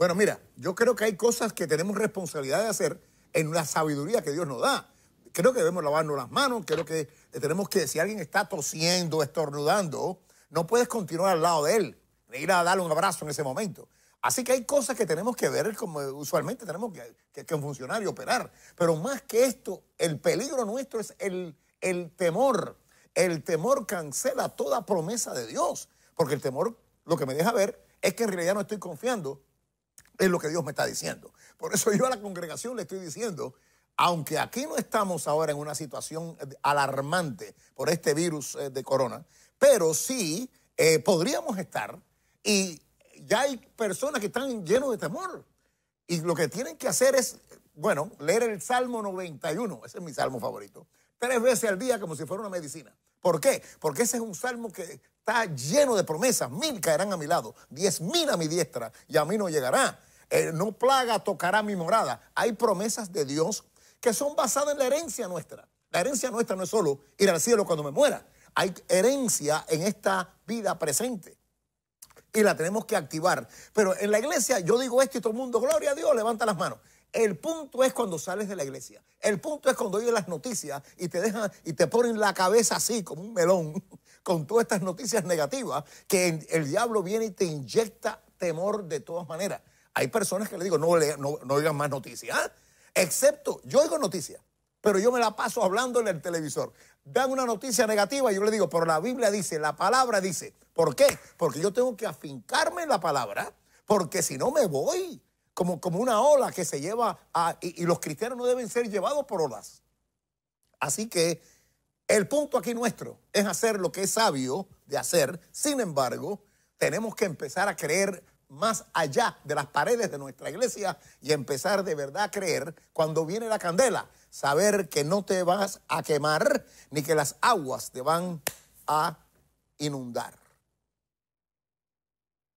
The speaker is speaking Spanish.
Bueno, mira, yo creo que hay cosas que tenemos responsabilidad de hacer en la sabiduría que Dios nos da. Creo que debemos lavarnos las manos, creo que eh, tenemos que, si alguien está tosiendo, estornudando, no puedes continuar al lado de él, ni ir a darle un abrazo en ese momento. Así que hay cosas que tenemos que ver, como usualmente tenemos que, funcionar y operar. Pero más que esto, el peligro nuestro es el, el temor. El temor cancela toda promesa de Dios, porque el temor lo que me deja ver es que en realidad no estoy confiando es lo que Dios me está diciendo. Por eso yo a la congregación le estoy diciendo, aunque aquí no estamos ahora en una situación alarmante por este virus eh, de corona, pero sí eh, podríamos estar y ya hay personas que están llenos de temor. Y lo que tienen que hacer es, bueno, leer el Salmo 91, ese es mi salmo favorito, tres veces al día como si fuera una medicina. ¿Por qué? Porque ese es un salmo que está lleno de promesas. Mil caerán a mi lado, diez mil a mi diestra y a mí no llegará. Eh, no plaga tocará mi morada. Hay promesas de Dios que son basadas en la herencia nuestra. La herencia nuestra no es solo ir al cielo cuando me muera. Hay herencia en esta vida presente. Y la tenemos que activar. Pero en la iglesia yo digo esto y todo el mundo, gloria a Dios, levanta las manos. El punto es cuando sales de la iglesia. El punto es cuando oyes las noticias y te dejan y te ponen la cabeza así como un melón con todas estas noticias negativas que el diablo viene y te inyecta temor de todas maneras. Hay personas que le digo, no, no, oigan más noticias. ¿ah? Excepto, yo oigo noticias, pero yo me la paso hablando en el televisor. Dan una noticia negativa y yo le digo, pero la Biblia dice, la palabra dice. ¿Por qué? Porque yo tengo que afincarme en la palabra, porque si no me voy. Como, como una ola que se lleva a, y los cristianos no deben ser llevados por olas. Así que el punto aquí nuestro es hacer lo que es sabio de hacer. Sin embargo, tenemos que empezar a creer más allá de las paredes de nuestra iglesia y empezar de verdad a creer cuando viene la candela, saber que no te vas a quemar ni que las aguas te van a inundar.